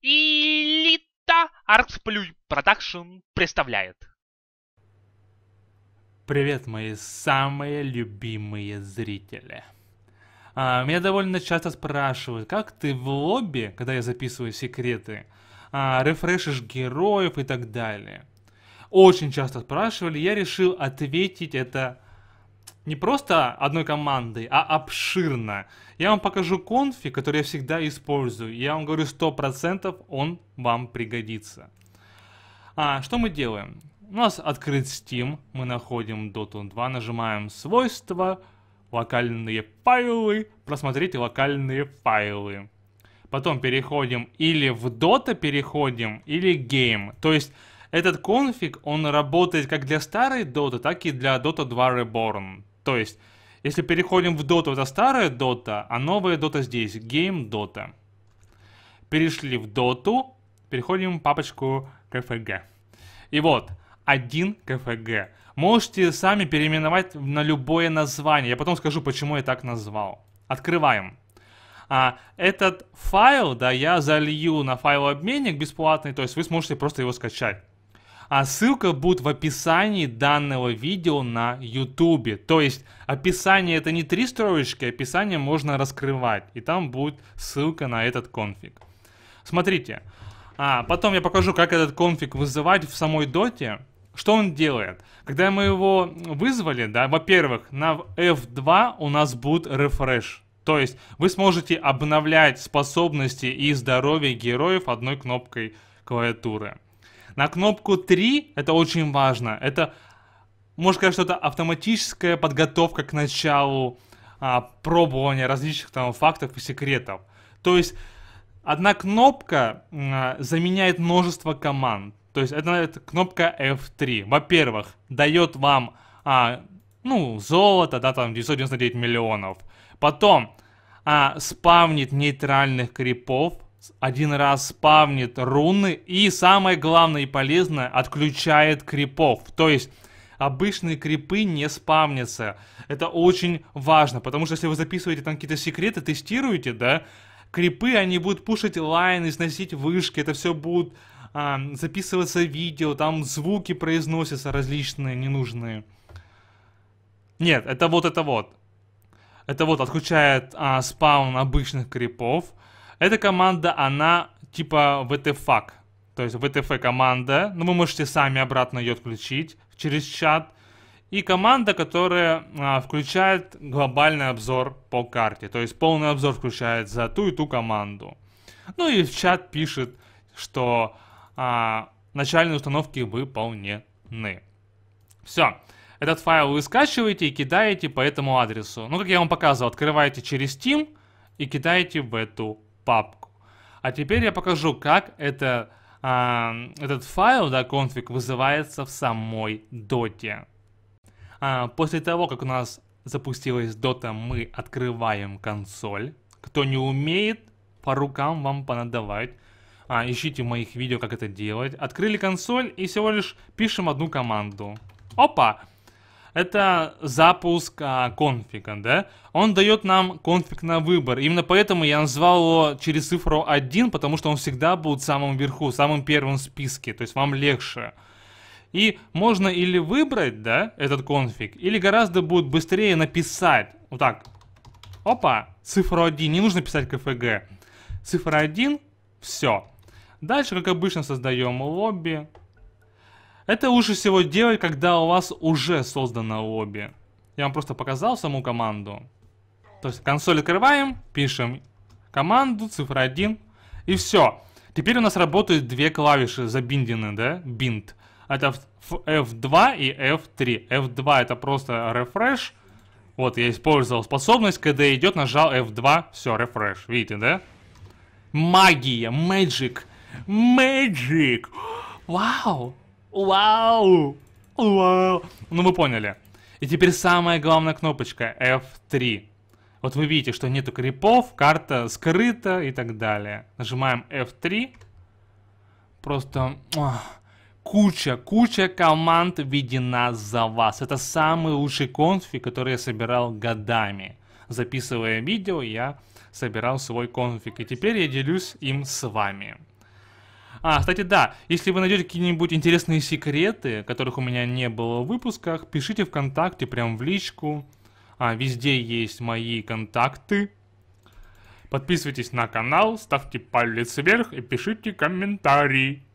Элита Артсплюй Продакшн представляет. Привет, мои самые любимые зрители. А, меня довольно часто спрашивают, как ты в лобби, когда я записываю секреты, а, рефрешишь героев и так далее. Очень часто спрашивали, я решил ответить это не просто одной командой, а обширно. Я вам покажу конфиг, который я всегда использую. Я вам говорю, 100% он вам пригодится. А, что мы делаем? У нас открыт Steam, мы находим Dota 2, нажимаем «Свойства», «Локальные файлы», «Просмотреть локальные файлы». Потом переходим или в Dota переходим, или Game. То есть этот конфиг, он работает как для старой Dota, так и для Dota 2 Reborn. То есть, если переходим в Dota, это старая Dota, а новая Dota здесь, Game Dota. Перешли в Dota, переходим в папочку КФГ. И вот, один КФГ. Можете сами переименовать на любое название. Я потом скажу, почему я так назвал. Открываем. А, этот файл, да, я залью на файл обменник бесплатный, то есть вы сможете просто его скачать а ссылка будет в описании данного видео на YouTube. То есть описание это не три строчки, описание можно раскрывать, и там будет ссылка на этот конфиг. Смотрите, а, потом я покажу, как этот конфиг вызывать в самой доте. Что он делает? Когда мы его вызвали, да, во-первых, на F2 у нас будет рефреш. То есть вы сможете обновлять способности и здоровье героев одной кнопкой клавиатуры. На кнопку 3, это очень важно, это, можно сказать, что это автоматическая подготовка к началу а, пробования различных там фактов и секретов. То есть одна кнопка а, заменяет множество команд. То есть это, это кнопка F3. Во-первых, дает вам а, ну, золото, да, там 999 миллионов. Потом а, спавнит нейтральных крипов, один раз спавнит руны и самое главное и полезное, отключает крипов. То есть обычные крипы не спавнятся. Это очень важно, потому что если вы записываете там какие-то секреты, тестируете, да, крипы, они будут пушить лайн, износить вышки, это все будет а, записываться видео, там звуки произносятся различные, ненужные. Нет, это вот это вот. Это вот отключает а, спаун обычных крипов. Эта команда, она типа ВТФАК. То есть vtf команда, но ну, вы можете сами обратно ее отключить через чат. И команда, которая а, включает глобальный обзор по карте. То есть полный обзор включает за ту и ту команду. Ну и в чат пишет, что а, начальные установки выполнены. Все. Этот файл вы скачиваете и кидаете по этому адресу. Ну, как я вам показывал, открываете через Steam и кидаете в эту папку. А теперь я покажу, как это, а, этот файл, да, конфиг, вызывается в самой доте. А, после того, как у нас запустилась дота, мы открываем консоль. Кто не умеет, по рукам вам понадавать. А, ищите в моих видео, как это делать. Открыли консоль и всего лишь пишем одну команду. Опа! это запуск а, конфига, да? Он дает нам конфиг на выбор. Именно поэтому я назвал его через цифру 1, потому что он всегда будет в самом верху, самым первым в списке, то есть вам легче. И можно или выбрать, да, этот конфиг, или гораздо будет быстрее написать. Вот так. Опа, цифру 1, не нужно писать КФГ. Цифра 1, все. Дальше, как обычно, создаем лобби. Это лучше всего делать, когда у вас уже создано лобби. Я вам просто показал саму команду. То есть консоль открываем, пишем команду, цифра 1, и все. Теперь у нас работают две клавиши забиндены, да, bind. Это F2 и F3. F2 это просто refresh. Вот, я использовал способность, когда идет, нажал F2, все, refresh, видите, да? Магия, magic, magic, вау! Вау! Вау! Ну вы поняли. И теперь самая главная кнопочка F3. Вот вы видите, что нету крипов, карта скрыта и так далее. Нажимаем F3. Просто ох, куча, куча команд введена за вас. Это самый лучший конфиг, который я собирал годами. Записывая видео, я собирал свой конфиг. И теперь я делюсь им с вами. А, кстати, да, если вы найдете какие-нибудь интересные секреты, которых у меня не было в выпусках, пишите ВКонтакте, прям в личку. А, везде есть мои контакты. Подписывайтесь на канал, ставьте палец вверх и пишите комментарии.